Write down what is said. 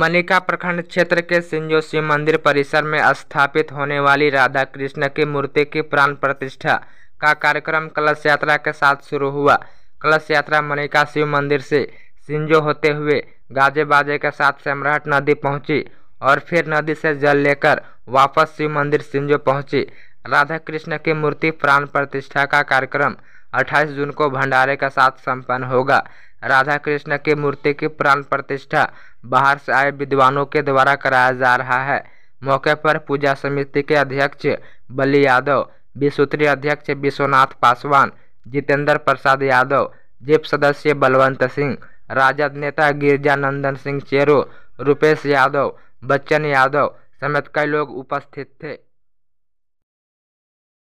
मनिका प्रखंड क्षेत्र के सिंजो शिव मंदिर परिसर में स्थापित होने वाली राधा कृष्ण की मूर्ति की प्राण प्रतिष्ठा का कार्यक्रम कलश यात्रा के साथ शुरू हुआ कलश यात्रा मनिका शिव मंदिर से सिंजो होते हुए गाजे बाजे के साथ सम्राट नदी पहुंची और फिर नदी से जल लेकर वापस शिव मंदिर सिंजो पहुंची राधा कृष्ण की मूर्ति प्राण प्रतिष्ठा का कार्यक्रम 28 जून को भंडारे के साथ संपन्न होगा राधा कृष्ण के मूर्ति की प्राण प्रतिष्ठा बाहर से आए विद्वानों के द्वारा कराया जा रहा है मौके पर पूजा समिति के अध्यक्ष बली यादव विसूत्री अध्यक्ष विश्वनाथ पासवान जितेंद्र प्रसाद यादव जिप सदस्य बलवंत सिंह राजद नेता गिरजानंदन सिंह चेरू रूपेश यादव बच्चन यादव समेत कई लोग उपस्थित थे